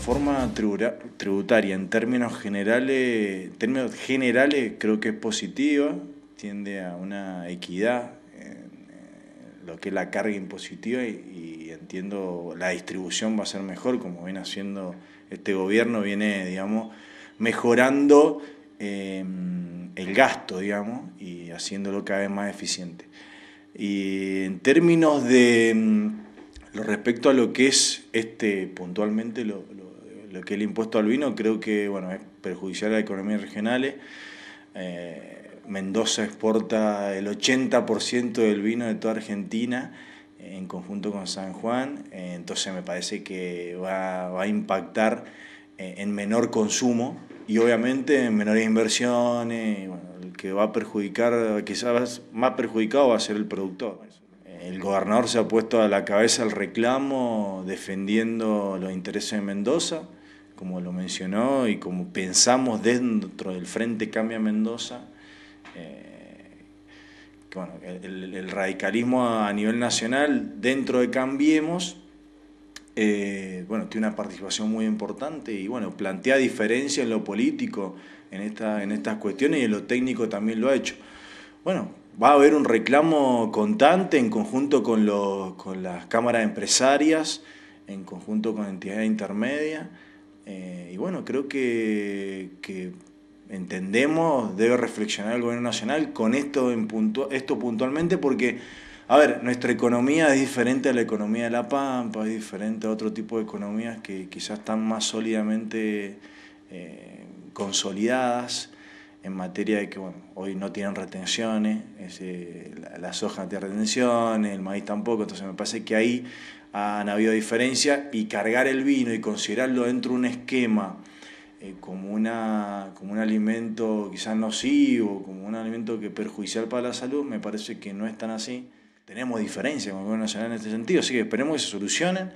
forma tributaria en términos generales, términos generales creo que es positiva, tiende a una equidad en lo que es la carga impositiva y, entiendo la distribución va a ser mejor, como viene haciendo este gobierno, viene, digamos, mejorando em, el gasto, digamos, y haciéndolo cada vez más eficiente. Y en términos de em, lo respecto a lo que es este puntualmente lo lo que el impuesto al vino creo que es perjudicial a la economía regional. Eh, Mendoza exporta el 80% del vino de toda Argentina en conjunto con San Juan, eh, entonces me parece que va, a impactar eh, en menor consumo y obviamente en menores inversiones. el que va a perjudicar, quizás más perjudicado va a ser el productor. El gobernador se ha puesto a la cabeza el reclamo defendiendo los intereses de Mendoza como lo mencionó y como pensamos dentro del Frente Cambia Mendoza, eh, el, radicalismo a nivel nacional dentro de Cambiemos, eh, bueno, tiene una participación muy importante y bueno, plantea diferencias en lo político, en, en estas cuestiones y en lo técnico también lo ha hecho. Bueno, va a haber un reclamo constante en conjunto con, con las cámaras empresarias, en conjunto con entidades intermedias. Eh, y bueno, creo que, entendemos, debe reflexionar el gobierno nacional con esto, en esto puntualmente porque, a ver, nuestra economía es diferente a la economía de La Pampa, es diferente a otro tipo de economías que quizás están más sólidamente eh, consolidadas en materia de que hoy no tienen retenciones, las la, soja no retenciones, el maíz tampoco, entonces me parece que ahí han habido diferencias y cargar el vino y considerarlo dentro de un esquema eh, como, una, como un alimento quizás nocivo, como un alimento que perjudicial para la salud, me parece que no es tan así. Tenemos diferencias con el gobierno nacional en este sentido, así que esperemos que se solucionen.